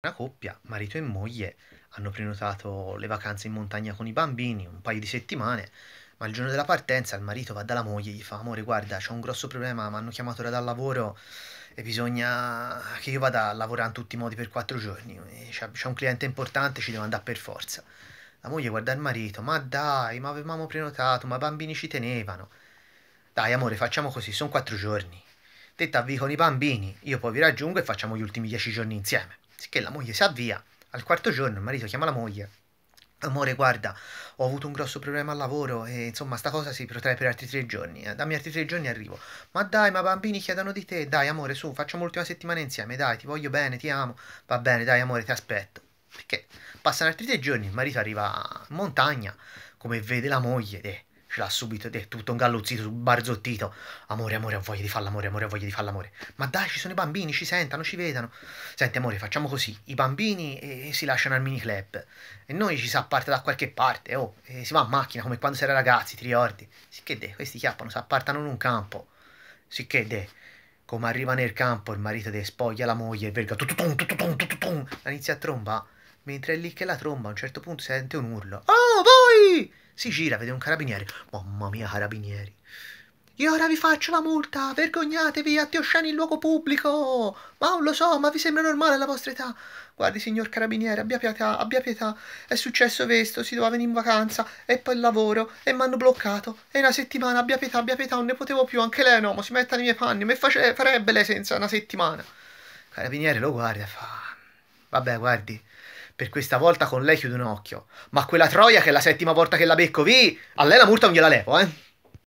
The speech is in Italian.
Una coppia, marito e moglie, hanno prenotato le vacanze in montagna con i bambini, un paio di settimane, ma il giorno della partenza il marito va dalla moglie e gli fa amore guarda c'è un grosso problema, mi hanno chiamato ora dal lavoro e bisogna che io vada a lavorare in tutti i modi per quattro giorni, c'è un cliente importante, ci devo andare per forza. La moglie guarda il marito, ma dai, ma avevamo prenotato, ma i bambini ci tenevano. Dai amore, facciamo così, sono quattro giorni te ti con i bambini, io poi vi raggiungo e facciamo gli ultimi dieci giorni insieme. Sicché la moglie si avvia, al quarto giorno il marito chiama la moglie, amore guarda, ho avuto un grosso problema al lavoro e insomma sta cosa si protrae per altri tre giorni, eh. dammi altri tre giorni e arrivo. Ma dai, ma bambini chiedono di te, dai amore su, facciamo l'ultima settimana insieme, dai, ti voglio bene, ti amo, va bene, dai amore, ti aspetto. Perché passano altri tre giorni, il marito arriva in montagna, come vede la moglie, eh, ce l'ha subito detto, tutto un galluzzito, barzottito. Amore, amore, ho voglia di farla, l'amore, amore, ho voglia di farla, l'amore. Ma dai, ci sono i bambini, ci sentano, ci vedano. Senti, amore, facciamo così. I bambini eh, si lasciano al mini club. E noi ci si apparta da qualche parte, oh, eh, si va a macchina come quando si era ragazzi, ti ricordi? Sicché de, questi chiappano, si appartano in un campo. Sicché de, come arriva nel campo il marito de spoglia la moglie, e verga, tututun, tututun, tututun, la inizia a tromba. Mentre è lì che la tromba a un certo punto sente un urlo. Oh, voi! Si gira, vede un carabiniere. Mamma mia, carabinieri. Io ora vi faccio la multa, vergognatevi, atti osceni in luogo pubblico. Ma non lo so, ma vi sembra normale la vostra età? Guardi, signor carabiniere, abbia pietà, abbia pietà. È successo questo, si doveva venire in vacanza, e poi il lavoro, e mi hanno bloccato. E una settimana, abbia pietà, abbia pietà, non ne potevo più, anche lei no, ma si metta nei miei panni, me face, farebbe lei senza una settimana. carabiniere lo guarda e fa... Vabbè, guardi, per questa volta con lei chiudo un occhio. Ma quella troia che è la settima volta che la becco vi, a lei la multa non gliela levo, eh.